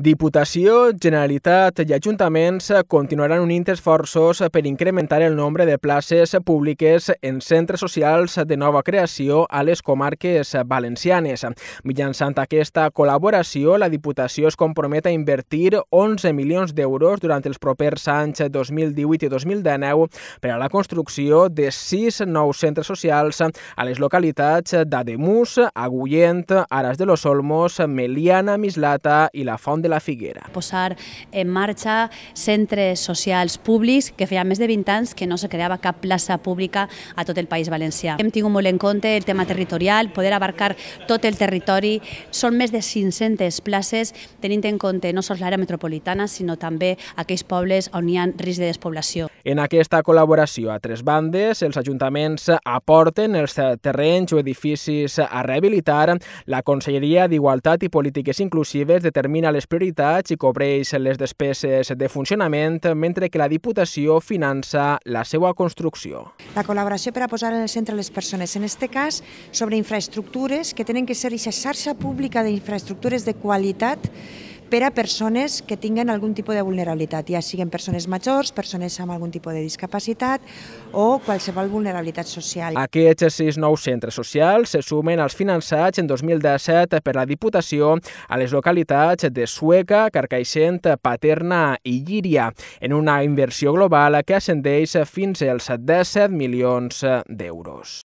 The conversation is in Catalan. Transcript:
Diputació, Generalitat i Ajuntaments continuaran unint esforços per incrementar el nombre de places públiques en centres socials de nova creació a les comarques valencianes. Mitjançant aquesta col·laboració, la Diputació es compromet a invertir 11 milions d'euros durant els propers anys 2018 i 2019 per a la construcció de sis nous centres socials a les localitats d'Ademús, Agullent, Aras de los Olmos, Meliana, Mislata i la Font de la Figuera. Posar en marxa centres socials públics que feia més de 20 anys que no se creava cap plaça pública a tot el País Valencià. Hem tingut molt en compte el tema territorial, poder abarcar tot el territori. Són més de 500 places, tenint en compte no sols l'àrea metropolitana, sinó també aquells pobles on hi ha risc de despoblació. En aquesta col·laboració a tres bandes, els ajuntaments aporten els terrenys o edificis a rehabilitar, la Conselleria d'Igualtat i Polítiques Inclusives determina les prioritats i cobreix les despeses de funcionament, mentre que la Diputació finança la seva construcció. La col·laboració per a posar en el centre les persones, en aquest cas sobre infraestructures que tenen que ser aquesta xarxa pública d'infraestructures de qualitat per a persones que tinguen algun tipus de vulnerabilitat, ja siguin persones majors, persones amb algun tipus de discapacitat o qualsevol vulnerabilitat social. Aquests sis nous centres socials se sumen als finançats en 2017 per la Diputació a les localitats de Sueca, Carcaixent, Paterna i Llíria, en una inversió global que ascendeix fins als 17 milions d'euros.